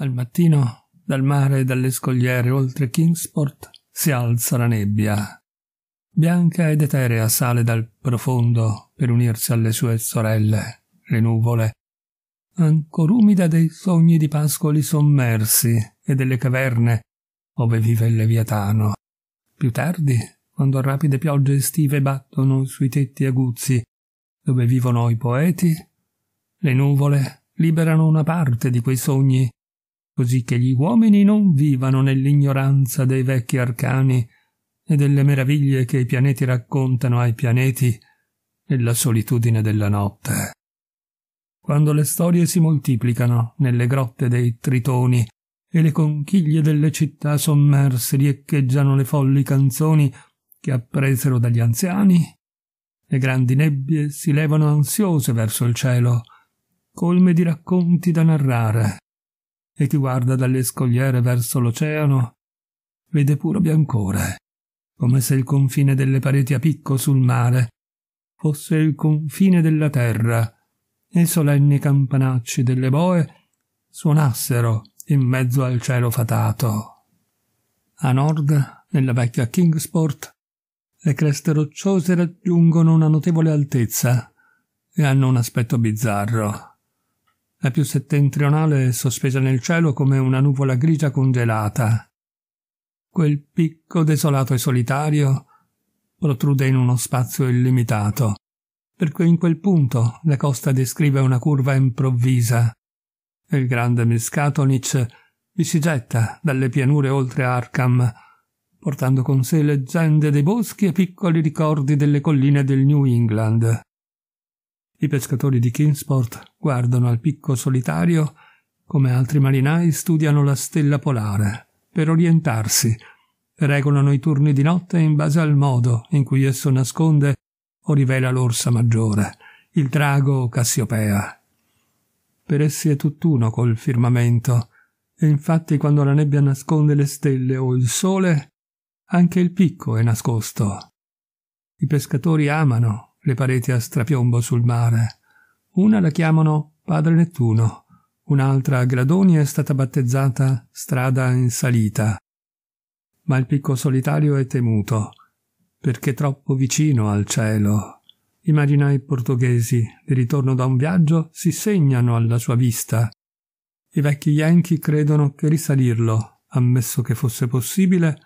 Al mattino, dal mare e dalle scogliere oltre Kingsport, si alza la nebbia. Bianca ed eterea sale dal profondo per unirsi alle sue sorelle, le nuvole, ancor umida dei sogni di pascoli sommersi e delle caverne ove vive il leviatano. Più tardi, quando rapide piogge estive battono sui tetti aguzzi, dove vivono i poeti, le nuvole liberano una parte di quei sogni così che gli uomini non vivano nell'ignoranza dei vecchi arcani e delle meraviglie che i pianeti raccontano ai pianeti nella solitudine della notte. Quando le storie si moltiplicano nelle grotte dei tritoni e le conchiglie delle città sommerse riecheggiano le folli canzoni che appresero dagli anziani, le grandi nebbie si levano ansiose verso il cielo, colme di racconti da narrare e chi guarda dalle scogliere verso l'oceano, vede puro biancore, come se il confine delle pareti a picco sul mare fosse il confine della terra e i solenni campanacci delle boe suonassero in mezzo al cielo fatato. A nord, nella vecchia Kingsport, le creste rocciose raggiungono una notevole altezza e hanno un aspetto bizzarro la più settentrionale è sospesa nel cielo come una nuvola grigia congelata. Quel picco desolato e solitario protrude in uno spazio illimitato, perché in quel punto la costa descrive una curva improvvisa. Il grande Miskatonic vi si getta dalle pianure oltre Arkham, portando con sé leggende dei boschi e piccoli ricordi delle colline del New England. I pescatori di Kingsport guardano al picco solitario come altri marinai studiano la stella polare per orientarsi, regolano i turni di notte in base al modo in cui esso nasconde o rivela l'orsa maggiore, il drago o Cassiopea. Per essi è tutt'uno col firmamento, e infatti quando la nebbia nasconde le stelle o il sole, anche il picco è nascosto. I pescatori amano le pareti a strapiombo sul mare. Una la chiamano Padre Nettuno, un'altra a Gradoni è stata battezzata Strada in salita. Ma il picco solitario è temuto, perché troppo vicino al cielo. I portoghesi, di ritorno da un viaggio, si segnano alla sua vista. I vecchi Yankee credono che risalirlo, ammesso che fosse possibile,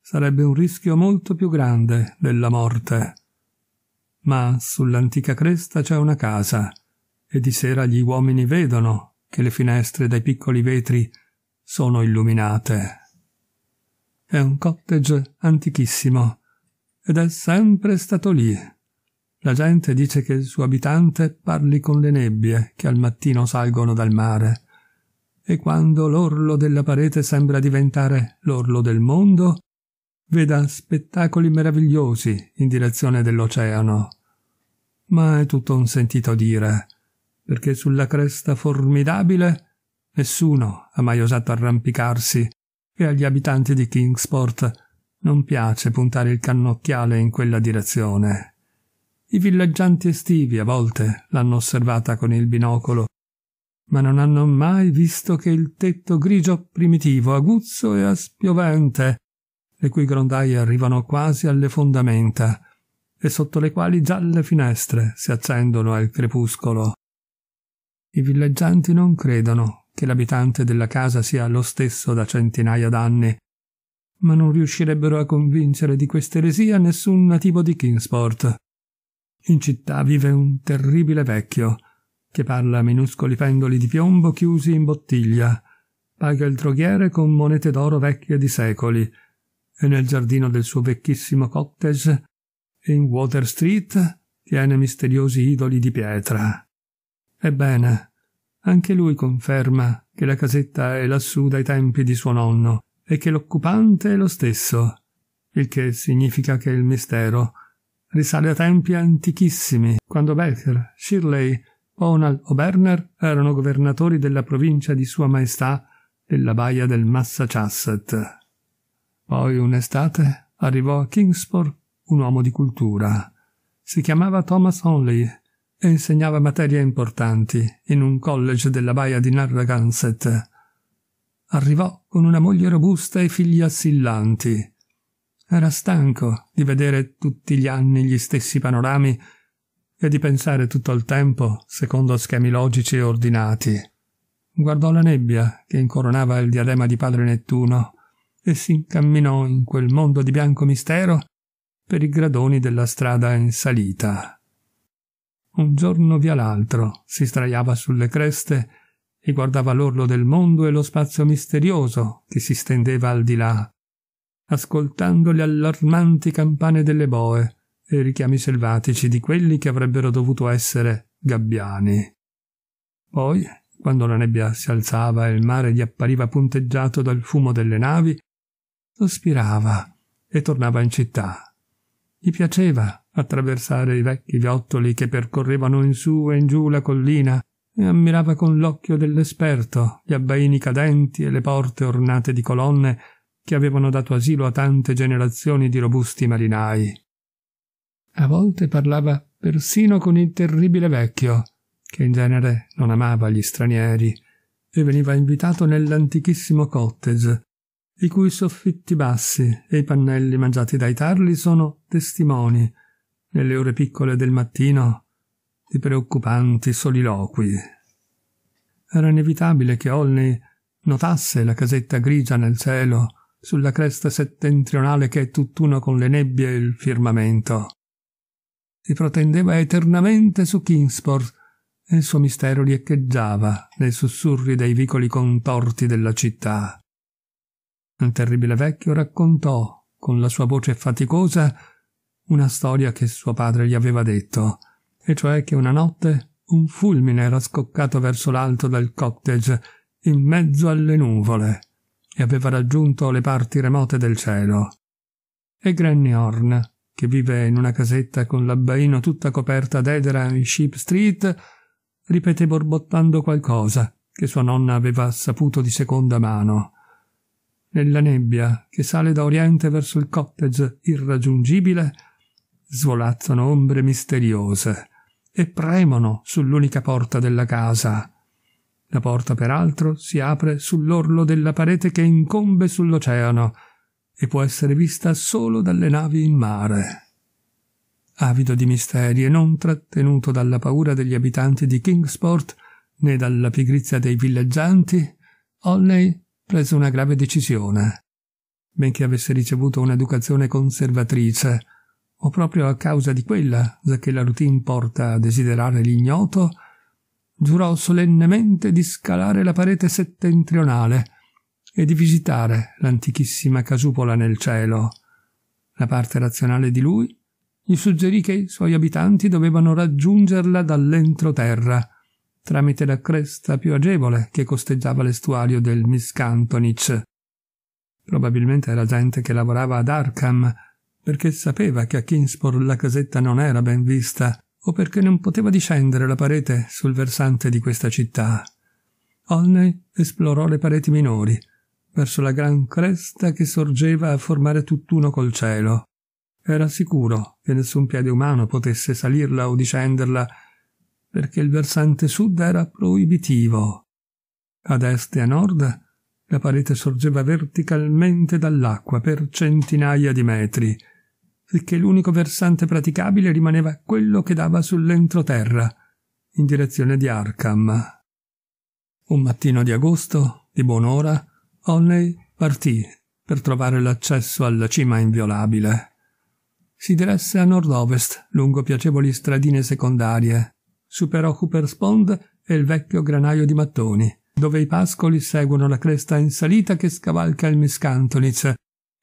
sarebbe un rischio molto più grande della morte ma sull'antica cresta c'è una casa, e di sera gli uomini vedono che le finestre dai piccoli vetri sono illuminate. È un cottage antichissimo, ed è sempre stato lì. La gente dice che il suo abitante parli con le nebbie che al mattino salgono dal mare, e quando l'orlo della parete sembra diventare l'orlo del mondo, veda spettacoli meravigliosi in direzione dell'oceano. Ma è tutto un sentito dire, perché sulla cresta formidabile nessuno ha mai osato arrampicarsi e agli abitanti di Kingsport non piace puntare il cannocchiale in quella direzione. I villeggianti estivi a volte l'hanno osservata con il binocolo, ma non hanno mai visto che il tetto grigio primitivo, aguzzo e aspiovente, le cui grondaie arrivano quasi alle fondamenta e sotto le quali già le finestre si accendono al crepuscolo. I villeggianti non credono che l'abitante della casa sia lo stesso da centinaia d'anni, ma non riuscirebbero a convincere di quest'eresia nessun nativo di Kingsport. In città vive un terribile vecchio, che parla a minuscoli pendoli di piombo chiusi in bottiglia, paga il droghiere con monete d'oro vecchie di secoli, e nel giardino del suo vecchissimo cottage e in Water Street tiene misteriosi idoli di pietra. Ebbene, anche lui conferma che la casetta è lassù dai tempi di suo nonno e che l'occupante è lo stesso, il che significa che il mistero risale a tempi antichissimi, quando Becker, Shirley, Onal o Berner erano governatori della provincia di Sua Maestà della Baia del Massachusetts. Poi un'estate arrivò a Kingsport un uomo di cultura. Si chiamava Thomas Only e insegnava materie importanti in un college della baia di Narragansett. Arrivò con una moglie robusta e figli assillanti. Era stanco di vedere tutti gli anni gli stessi panorami e di pensare tutto il tempo secondo schemi logici e ordinati. Guardò la nebbia che incoronava il diadema di padre Nettuno e si incamminò in quel mondo di bianco mistero per i gradoni della strada in salita. Un giorno via l'altro si straiava sulle creste e guardava l'orlo del mondo e lo spazio misterioso che si stendeva al di là, ascoltando le allarmanti campane delle boe e i richiami selvatici di quelli che avrebbero dovuto essere gabbiani. Poi, quando la nebbia si alzava e il mare gli appariva punteggiato dal fumo delle navi, sospirava e tornava in città. Gli piaceva attraversare i vecchi viottoli che percorrevano in su e in giù la collina e ammirava con l'occhio dell'esperto gli abbaini cadenti e le porte ornate di colonne che avevano dato asilo a tante generazioni di robusti marinai. A volte parlava persino con il terribile vecchio, che in genere non amava gli stranieri, e veniva invitato nell'antichissimo cottage i cui soffitti bassi e i pannelli mangiati dai tarli sono testimoni, nelle ore piccole del mattino, di preoccupanti soliloqui. Era inevitabile che Olney notasse la casetta grigia nel cielo, sulla cresta settentrionale che è tutt'uno con le nebbie e il firmamento. Si protendeva eternamente su Kingsport e il suo mistero riecheggiava nei sussurri dei vicoli contorti della città. Il terribile vecchio raccontò, con la sua voce faticosa, una storia che suo padre gli aveva detto, e cioè che una notte un fulmine era scoccato verso l'alto del cottage, in mezzo alle nuvole, e aveva raggiunto le parti remote del cielo. E Granny Horn, che vive in una casetta con l'abbaino tutta coperta d'edera in Sheep Street, ripete borbottando qualcosa che sua nonna aveva saputo di seconda mano nella nebbia che sale da oriente verso il cottage irraggiungibile, svolazzano ombre misteriose e premono sull'unica porta della casa. La porta, peraltro, si apre sull'orlo della parete che incombe sull'oceano e può essere vista solo dalle navi in mare. Avido di misteri e non trattenuto dalla paura degli abitanti di Kingsport né dalla pigrizia dei villeggianti, Olney preso una grave decisione. Benché avesse ricevuto un'educazione conservatrice, o proprio a causa di quella, che la routine porta a desiderare l'ignoto, giurò solennemente di scalare la parete settentrionale e di visitare l'antichissima casupola nel cielo. La parte razionale di lui gli suggerì che i suoi abitanti dovevano raggiungerla dall'entroterra, tramite la cresta più agevole che costeggiava l'estuario del Miskantonic. Probabilmente era gente che lavorava ad Arkham, perché sapeva che a Kingsport la casetta non era ben vista, o perché non poteva discendere la parete sul versante di questa città. Olney esplorò le pareti minori, verso la gran cresta che sorgeva a formare tutt'uno col cielo. Era sicuro che nessun piede umano potesse salirla o discenderla perché il versante sud era proibitivo. Ad est e a nord la parete sorgeva verticalmente dall'acqua per centinaia di metri, sicché l'unico versante praticabile rimaneva quello che dava sull'entroterra, in direzione di Arkham. Un mattino di agosto, di buon'ora, Olney partì per trovare l'accesso alla cima inviolabile. Si diresse a nord-ovest, lungo piacevoli stradine secondarie, superò Cooper's Pond e il vecchio granaio di mattoni, dove i pascoli seguono la cresta in salita che scavalca il Miscantoniz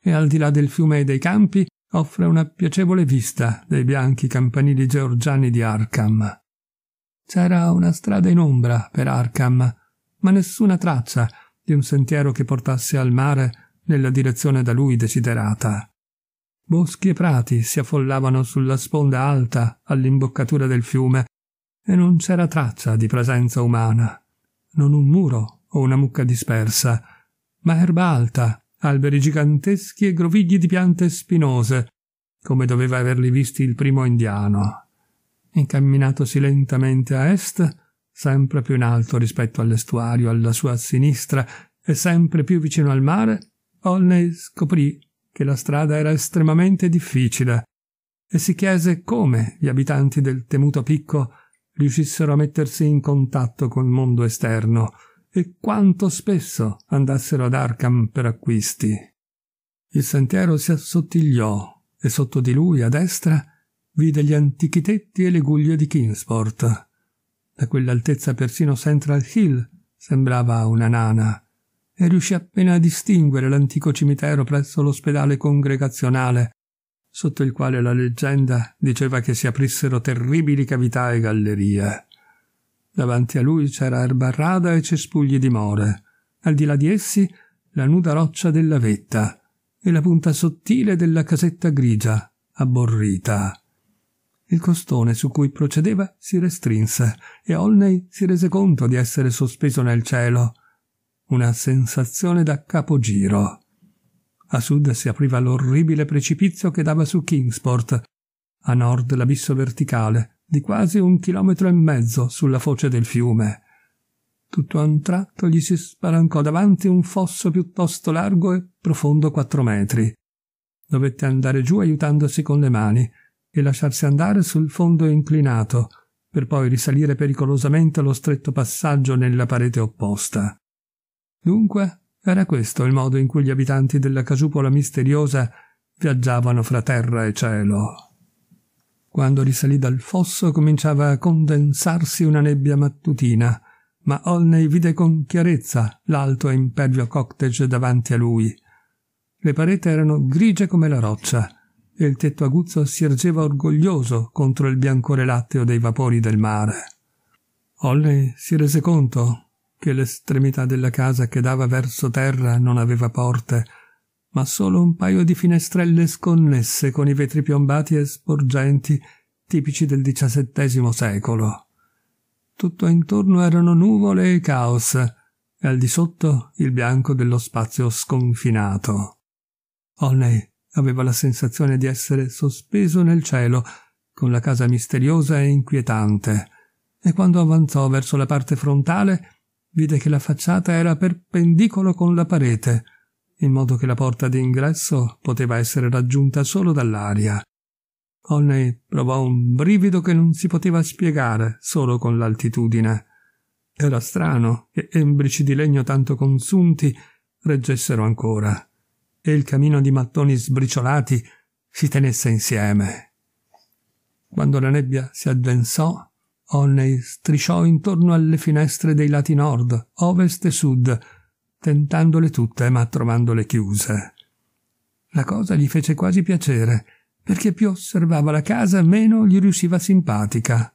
e al di là del fiume e dei campi offre una piacevole vista dei bianchi campanili georgiani di Arkham. C'era una strada in ombra per Arkham, ma nessuna traccia di un sentiero che portasse al mare nella direzione da lui desiderata. Boschi e prati si affollavano sulla sponda alta all'imboccatura del fiume e non c'era traccia di presenza umana, non un muro o una mucca dispersa, ma erba alta, alberi giganteschi e grovigli di piante spinose, come doveva averli visti il primo indiano. Incamminatosi lentamente a est, sempre più in alto rispetto all'estuario alla sua sinistra e sempre più vicino al mare, Olney scoprì che la strada era estremamente difficile e si chiese come gli abitanti del temuto picco riuscissero a mettersi in contatto col mondo esterno e quanto spesso andassero ad Arkham per acquisti. Il sentiero si assottigliò e sotto di lui, a destra, vide gli antichi tetti e le guglie di Kingsport. Da quell'altezza persino Central Hill sembrava una nana e riuscì appena a distinguere l'antico cimitero presso l'ospedale congregazionale sotto il quale la leggenda diceva che si aprissero terribili cavità e gallerie. Davanti a lui c'era erba rada e cespugli di more, al di là di essi la nuda roccia della vetta e la punta sottile della casetta grigia, abborrita. Il costone su cui procedeva si restrinse e Olney si rese conto di essere sospeso nel cielo. Una sensazione da capogiro. A sud si apriva l'orribile precipizio che dava su Kingsport, a nord l'abisso verticale, di quasi un chilometro e mezzo sulla foce del fiume. Tutto a un tratto gli si spalancò davanti un fosso piuttosto largo e profondo quattro metri. Dovette andare giù aiutandosi con le mani e lasciarsi andare sul fondo inclinato, per poi risalire pericolosamente lo stretto passaggio nella parete opposta. Dunque era questo il modo in cui gli abitanti della casupola misteriosa viaggiavano fra terra e cielo. Quando risalì dal fosso cominciava a condensarsi una nebbia mattutina, ma Olney vide con chiarezza l'alto e impervio cottage davanti a lui. Le pareti erano grigie come la roccia e il tetto aguzzo si ergeva orgoglioso contro il biancore latteo dei vapori del mare. Olney si rese conto che l'estremità della casa che dava verso terra non aveva porte, ma solo un paio di finestrelle sconnesse con i vetri piombati e sporgenti tipici del XVII secolo. Tutto intorno erano nuvole e caos, e al di sotto il bianco dello spazio sconfinato. Olney aveva la sensazione di essere sospeso nel cielo, con la casa misteriosa e inquietante, e quando avanzò verso la parte frontale vide che la facciata era perpendicolo con la parete, in modo che la porta d'ingresso poteva essere raggiunta solo dall'aria. Olney provò un brivido che non si poteva spiegare solo con l'altitudine. Era strano che embrici di legno tanto consunti reggessero ancora e il camino di mattoni sbriciolati si tenesse insieme. Quando la nebbia si addensò, Olney strisciò intorno alle finestre dei lati nord, ovest e sud, tentandole tutte ma trovandole chiuse. La cosa gli fece quasi piacere, perché più osservava la casa meno gli riusciva simpatica.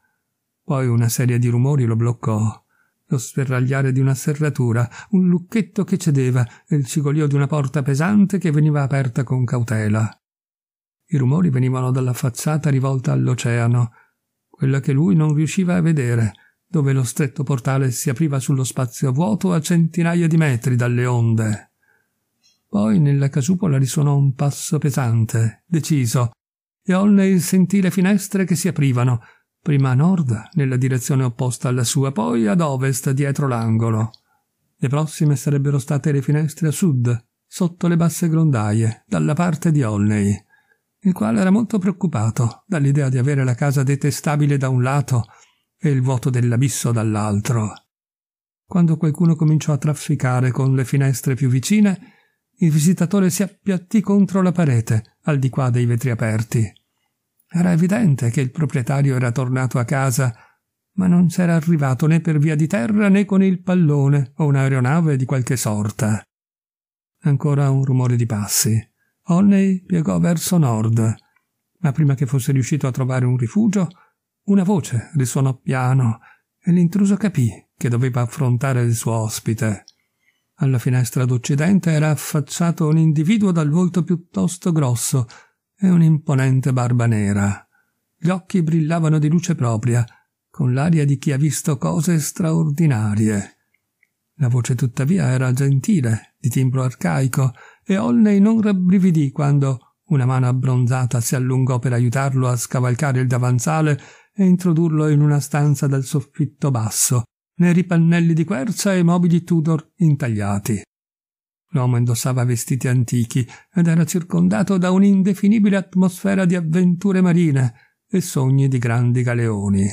Poi una serie di rumori lo bloccò. Lo sferragliare di una serratura, un lucchetto che cedeva e il cigolio di una porta pesante che veniva aperta con cautela. I rumori venivano dalla facciata rivolta all'oceano, quella che lui non riusciva a vedere, dove lo stretto portale si apriva sullo spazio vuoto a centinaia di metri dalle onde. Poi nella casupola risuonò un passo pesante, deciso, e Olney sentì le finestre che si aprivano, prima a nord, nella direzione opposta alla sua, poi ad ovest, dietro l'angolo. Le prossime sarebbero state le finestre a sud, sotto le basse grondaie, dalla parte di Olney il quale era molto preoccupato dall'idea di avere la casa detestabile da un lato e il vuoto dell'abisso dall'altro. Quando qualcuno cominciò a trafficare con le finestre più vicine, il visitatore si appiattì contro la parete, al di qua dei vetri aperti. Era evidente che il proprietario era tornato a casa, ma non c'era arrivato né per via di terra né con il pallone o un'aeronave di qualche sorta. Ancora un rumore di passi. Olney piegò verso nord, ma prima che fosse riuscito a trovare un rifugio, una voce risuonò piano e l'intruso capì che doveva affrontare il suo ospite. Alla finestra d'occidente era affacciato un individuo dal volto piuttosto grosso e un'imponente barba nera. Gli occhi brillavano di luce propria, con l'aria di chi ha visto cose straordinarie. La voce tuttavia era gentile, di timbro arcaico, e Olney non rabbrividì quando una mano abbronzata si allungò per aiutarlo a scavalcare il davanzale e introdurlo in una stanza dal soffitto basso, neri pannelli di quercia e mobili Tudor intagliati. L'uomo indossava vestiti antichi ed era circondato da un'indefinibile atmosfera di avventure marine e sogni di grandi galeoni.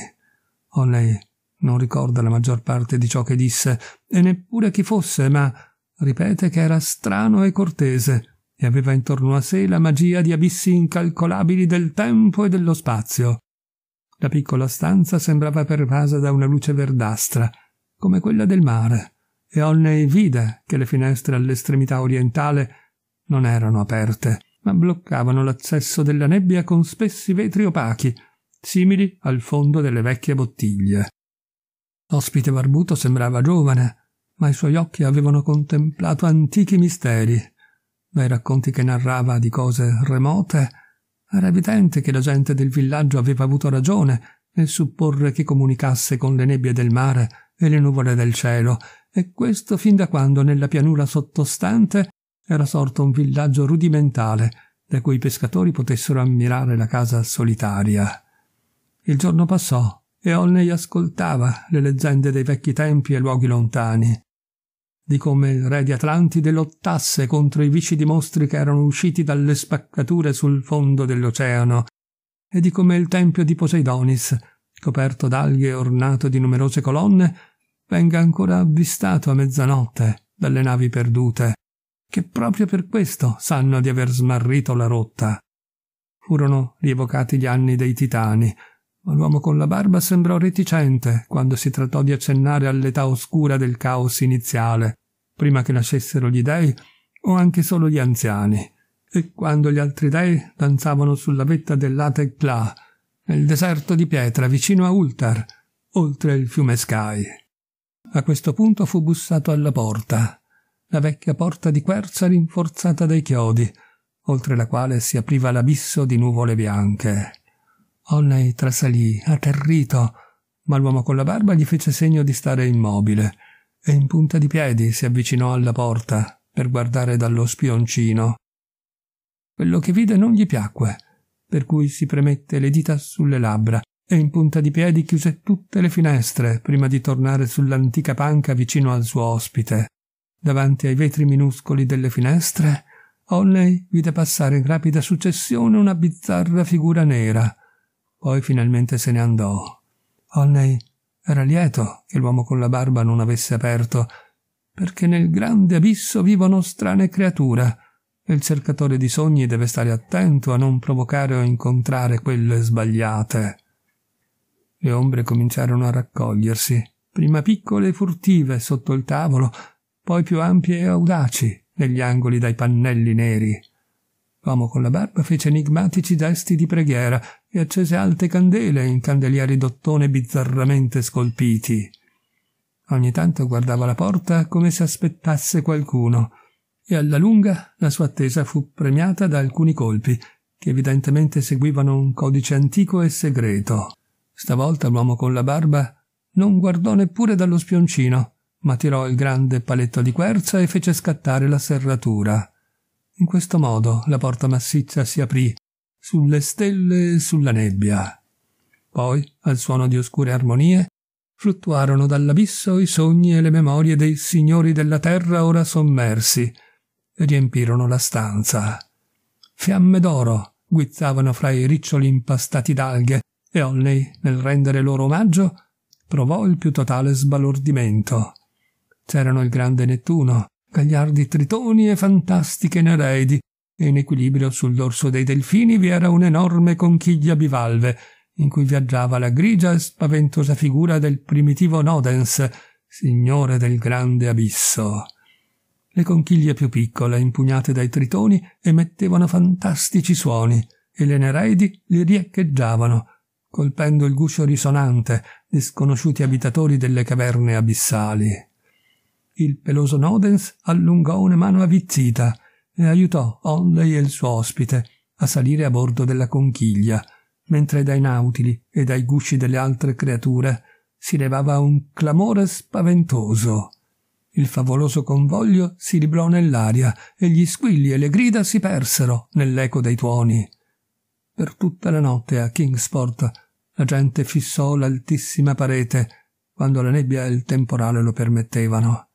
Olney non ricorda la maggior parte di ciò che disse e neppure chi fosse, ma Ripete che era strano e cortese e aveva intorno a sé la magia di abissi incalcolabili del tempo e dello spazio. La piccola stanza sembrava pervasa da una luce verdastra, come quella del mare, e Olney vide che le finestre all'estremità orientale non erano aperte, ma bloccavano l'accesso della nebbia con spessi vetri opachi, simili al fondo delle vecchie bottiglie. L'ospite barbuto sembrava giovane, ma i suoi occhi avevano contemplato antichi misteri. Dai racconti che narrava di cose remote, era evidente che la gente del villaggio aveva avuto ragione nel supporre che comunicasse con le nebbie del mare e le nuvole del cielo, e questo fin da quando nella pianura sottostante era sorto un villaggio rudimentale da cui i pescatori potessero ammirare la casa solitaria. Il giorno passò, e Olney ascoltava le leggende dei vecchi tempi e luoghi lontani, di come il re di Atlantide lottasse contro i vicidi mostri che erano usciti dalle spaccature sul fondo dell'oceano, e di come il tempio di Poseidonis, coperto d'alghe e ornato di numerose colonne, venga ancora avvistato a mezzanotte dalle navi perdute, che proprio per questo sanno di aver smarrito la rotta. Furono rievocati gli anni dei titani, ma l'uomo con la barba sembrò reticente quando si trattò di accennare all'età oscura del caos iniziale, prima che nascessero gli dei o anche solo gli anziani, e quando gli altri dei danzavano sulla vetta dell'Atecla, nel deserto di pietra vicino a Ultar, oltre il fiume Sky. A questo punto fu bussato alla porta, la vecchia porta di quercia rinforzata dai chiodi, oltre la quale si apriva l'abisso di nuvole bianche. Onney trasalì, atterrito, ma l'uomo con la barba gli fece segno di stare immobile e in punta di piedi si avvicinò alla porta per guardare dallo spioncino. Quello che vide non gli piacque, per cui si premette le dita sulle labbra e in punta di piedi chiuse tutte le finestre prima di tornare sull'antica panca vicino al suo ospite. Davanti ai vetri minuscoli delle finestre, Olney vide passare in rapida successione una bizzarra figura nera, poi finalmente se ne andò. Olney era lieto che l'uomo con la barba non avesse aperto, perché nel grande abisso vivono strane creature e il cercatore di sogni deve stare attento a non provocare o incontrare quelle sbagliate. Le ombre cominciarono a raccogliersi, prima piccole e furtive sotto il tavolo, poi più ampie e audaci negli angoli dai pannelli neri. L'uomo con la barba fece enigmatici gesti di preghiera e accese alte candele in candelieri d'ottone bizzarramente scolpiti. Ogni tanto guardava la porta come se aspettasse qualcuno, e alla lunga la sua attesa fu premiata da alcuni colpi, che evidentemente seguivano un codice antico e segreto. Stavolta l'uomo con la barba non guardò neppure dallo spioncino, ma tirò il grande paletto di quercia e fece scattare la serratura. In questo modo la porta massiccia si aprì sulle stelle e sulla nebbia. Poi, al suono di oscure armonie, fluttuarono dall'abisso i sogni e le memorie dei signori della terra ora sommersi, e riempirono la stanza. Fiamme d'oro guizzavano fra i riccioli impastati d'alghe, e Olney, nel rendere loro omaggio, provò il più totale sbalordimento. C'erano il grande Nettuno, gagliardi tritoni e fantastiche nereidi, e in equilibrio sul dorso dei delfini vi era un'enorme conchiglia bivalve in cui viaggiava la grigia e spaventosa figura del primitivo Nodens, signore del grande abisso. Le conchiglie più piccole, impugnate dai tritoni, emettevano fantastici suoni e le nereidi li riecheggiavano, colpendo il guscio risonante di sconosciuti abitatori delle caverne abissali. Il peloso Nodens allungò una mano avvizzita e aiutò Holley oh, e il suo ospite a salire a bordo della conchiglia, mentre dai nautili e dai gusci delle altre creature si levava un clamore spaventoso. Il favoloso convoglio si librò nell'aria e gli squilli e le grida si persero nell'eco dei tuoni. Per tutta la notte a Kingsport la gente fissò l'altissima parete quando la nebbia e il temporale lo permettevano.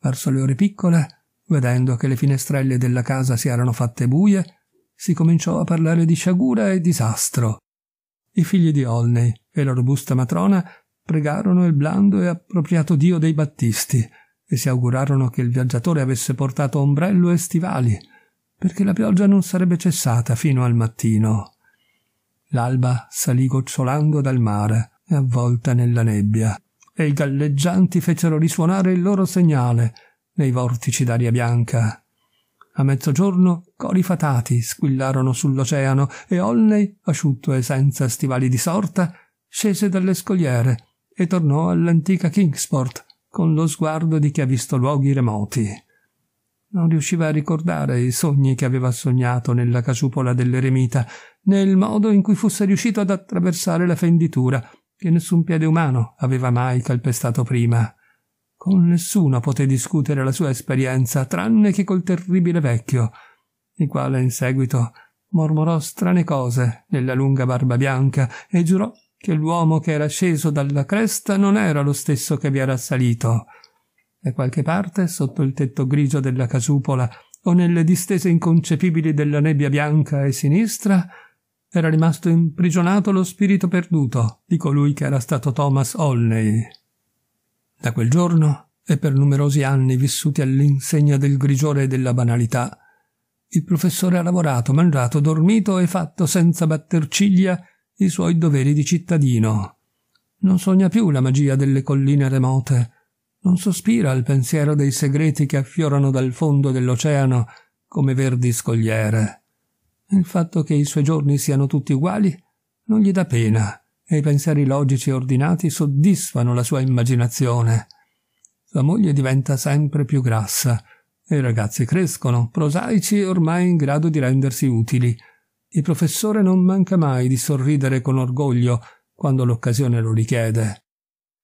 Verso le ore piccole Vedendo che le finestrelle della casa si erano fatte buie, si cominciò a parlare di sciagura e disastro. I figli di Olney e la robusta matrona pregarono il blando e appropriato Dio dei Battisti e si augurarono che il viaggiatore avesse portato ombrello e stivali, perché la pioggia non sarebbe cessata fino al mattino. L'alba salì gocciolando dal mare, e avvolta nella nebbia, e i galleggianti fecero risuonare il loro segnale, nei vortici d'aria bianca. A mezzogiorno cori fatati squillarono sull'oceano e Olney, asciutto e senza stivali di sorta, scese dalle scogliere e tornò all'antica Kingsport con lo sguardo di chi ha visto luoghi remoti. Non riusciva a ricordare i sogni che aveva sognato nella casupola dell'eremita, né il modo in cui fosse riuscito ad attraversare la fenditura che nessun piede umano aveva mai calpestato prima. Con nessuno poté discutere la sua esperienza, tranne che col terribile vecchio, il quale in seguito mormorò strane cose nella lunga barba bianca e giurò che l'uomo che era sceso dalla cresta non era lo stesso che vi era salito. Da qualche parte, sotto il tetto grigio della casupola o nelle distese inconcepibili della nebbia bianca e sinistra, era rimasto imprigionato lo spirito perduto di colui che era stato Thomas Olney. Da quel giorno e per numerosi anni vissuti all'insegna del grigiore e della banalità, il professore ha lavorato, mangiato, dormito e fatto senza batter ciglia i suoi doveri di cittadino. Non sogna più la magia delle colline remote, non sospira al pensiero dei segreti che affiorano dal fondo dell'oceano come verdi scogliere. Il fatto che i suoi giorni siano tutti uguali non gli dà pena, e i pensieri logici e ordinati soddisfano la sua immaginazione. La moglie diventa sempre più grassa e i ragazzi crescono, prosaici e ormai in grado di rendersi utili. Il professore non manca mai di sorridere con orgoglio quando l'occasione lo richiede.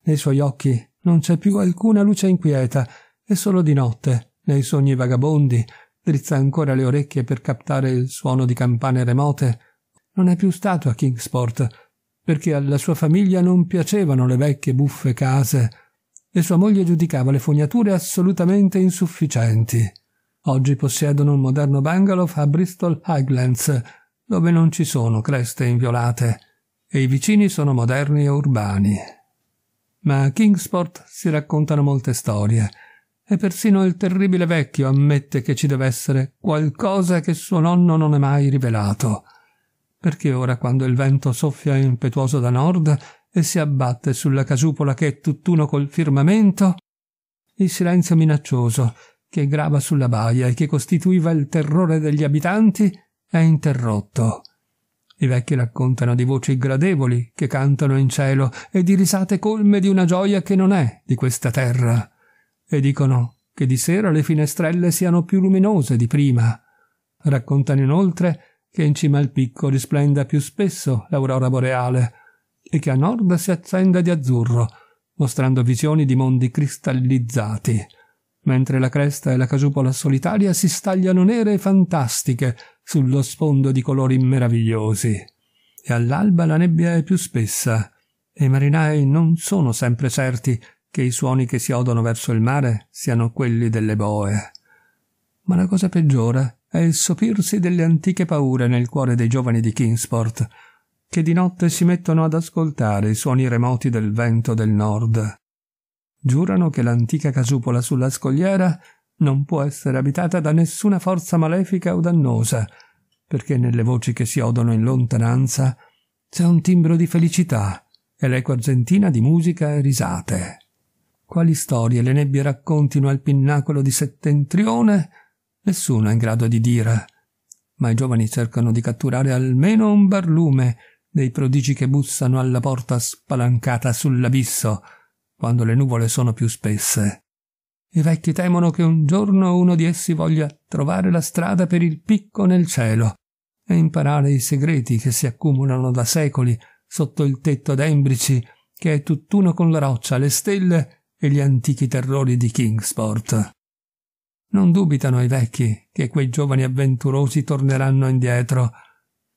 Nei suoi occhi non c'è più alcuna luce inquieta e solo di notte, nei sogni vagabondi, drizza ancora le orecchie per captare il suono di campane remote. Non è più stato a Kingsport, perché alla sua famiglia non piacevano le vecchie buffe case e sua moglie giudicava le fognature assolutamente insufficienti. Oggi possiedono un moderno bungalow a Bristol Highlands, dove non ci sono creste inviolate e i vicini sono moderni e urbani. Ma a Kingsport si raccontano molte storie e persino il terribile vecchio ammette che ci deve essere qualcosa che suo nonno non è mai rivelato perché ora quando il vento soffia impetuoso da nord e si abbatte sulla casupola che è tutt'uno col firmamento, il silenzio minaccioso che grava sulla baia e che costituiva il terrore degli abitanti è interrotto. I vecchi raccontano di voci gradevoli che cantano in cielo e di risate colme di una gioia che non è di questa terra, e dicono che di sera le finestrelle siano più luminose di prima. Raccontano inoltre che in cima al picco risplenda più spesso l'aurora boreale e che a nord si accenda di azzurro, mostrando visioni di mondi cristallizzati, mentre la cresta e la casupola solitaria si stagliano nere e fantastiche sullo sfondo di colori meravigliosi. E all'alba la nebbia è più spessa, e i marinai non sono sempre certi che i suoni che si odono verso il mare siano quelli delle boe. Ma la cosa peggiore è il sopirsi delle antiche paure nel cuore dei giovani di Kingsport, che di notte si mettono ad ascoltare i suoni remoti del vento del nord. Giurano che l'antica casupola sulla scogliera non può essere abitata da nessuna forza malefica o dannosa, perché nelle voci che si odono in lontananza c'è un timbro di felicità e l'eco argentina di musica e risate. Quali storie le nebbie raccontino al pinnacolo di settentrione Nessuno è in grado di dire, ma i giovani cercano di catturare almeno un barlume dei prodigi che bussano alla porta spalancata sull'abisso, quando le nuvole sono più spesse. I vecchi temono che un giorno uno di essi voglia trovare la strada per il picco nel cielo e imparare i segreti che si accumulano da secoli sotto il tetto d'Embrici, che è tutt'uno con la roccia, le stelle e gli antichi terrori di Kingsport. Non dubitano i vecchi che quei giovani avventurosi torneranno indietro,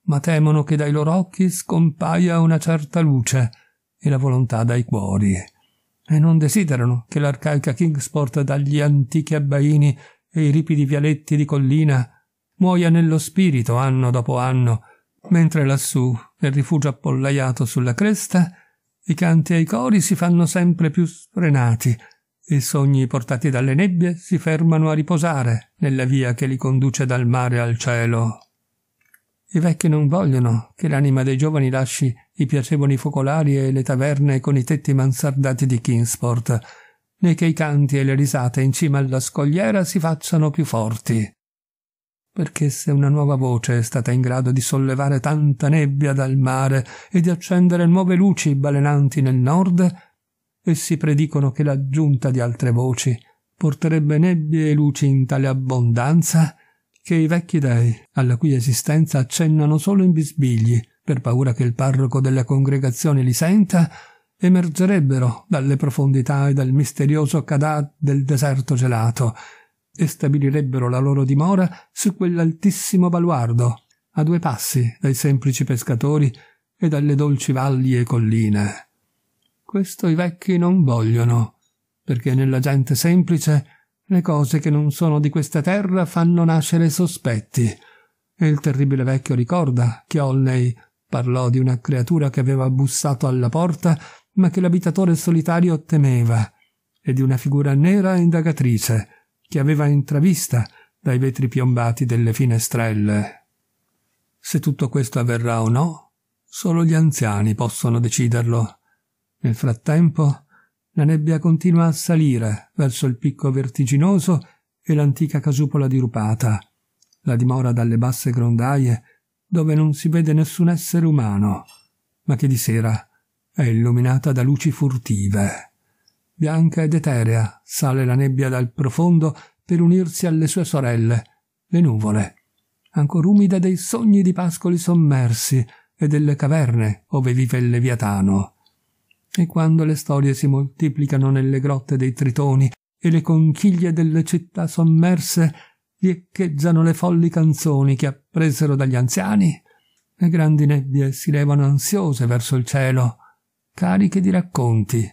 ma temono che dai loro occhi scompaia una certa luce e la volontà dai cuori, e non desiderano che l'arcaica Kingsport dagli antichi abbaini e i ripidi vialetti di collina muoia nello spirito anno dopo anno, mentre lassù, nel rifugio appollaiato sulla cresta, i canti ai cori si fanno sempre più sfrenati i sogni portati dalle nebbie si fermano a riposare nella via che li conduce dal mare al cielo. I vecchi non vogliono che l'anima dei giovani lasci i piacevoli focolari e le taverne con i tetti mansardati di Kingsport, né che i canti e le risate in cima alla scogliera si facciano più forti. Perché se una nuova voce è stata in grado di sollevare tanta nebbia dal mare e di accendere nuove luci balenanti nel nord, essi predicono che l'aggiunta di altre voci porterebbe nebbie e luci in tale abbondanza che i vecchi dei, alla cui esistenza accennano solo in bisbigli, per paura che il parroco della congregazione li senta, emergerebbero dalle profondità e dal misterioso cadà del deserto gelato e stabilirebbero la loro dimora su quell'altissimo baluardo, a due passi dai semplici pescatori e dalle dolci valli e colline. Questo i vecchi non vogliono, perché nella gente semplice le cose che non sono di questa terra fanno nascere sospetti. E il terribile vecchio ricorda che Olney parlò di una creatura che aveva bussato alla porta, ma che l'abitatore solitario temeva, e di una figura nera e indagatrice che aveva intravista dai vetri piombati delle finestrelle. Se tutto questo avverrà o no, solo gli anziani possono deciderlo. Nel frattempo la nebbia continua a salire verso il picco vertiginoso e l'antica casupola dirupata, la dimora dalle basse grondaie dove non si vede nessun essere umano, ma che di sera è illuminata da luci furtive. Bianca ed eterea sale la nebbia dal profondo per unirsi alle sue sorelle, le nuvole, ancor umide dei sogni di pascoli sommersi e delle caverne ove vive il leviatano e quando le storie si moltiplicano nelle grotte dei tritoni e le conchiglie delle città sommerse riecheggiano le folli canzoni che appresero dagli anziani, le grandi nebbie si levano ansiose verso il cielo, cariche di racconti.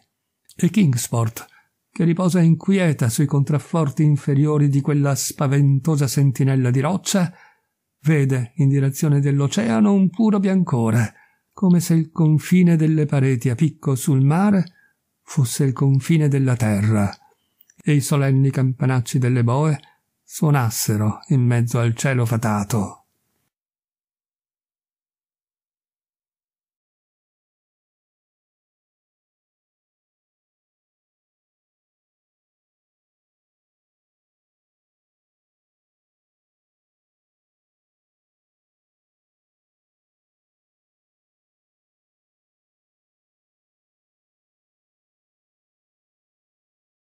E Kingsport, che riposa inquieta sui contrafforti inferiori di quella spaventosa sentinella di roccia, vede in direzione dell'oceano un puro biancore, come se il confine delle pareti a picco sul mare fosse il confine della terra e i solenni campanacci delle boe suonassero in mezzo al cielo fatato.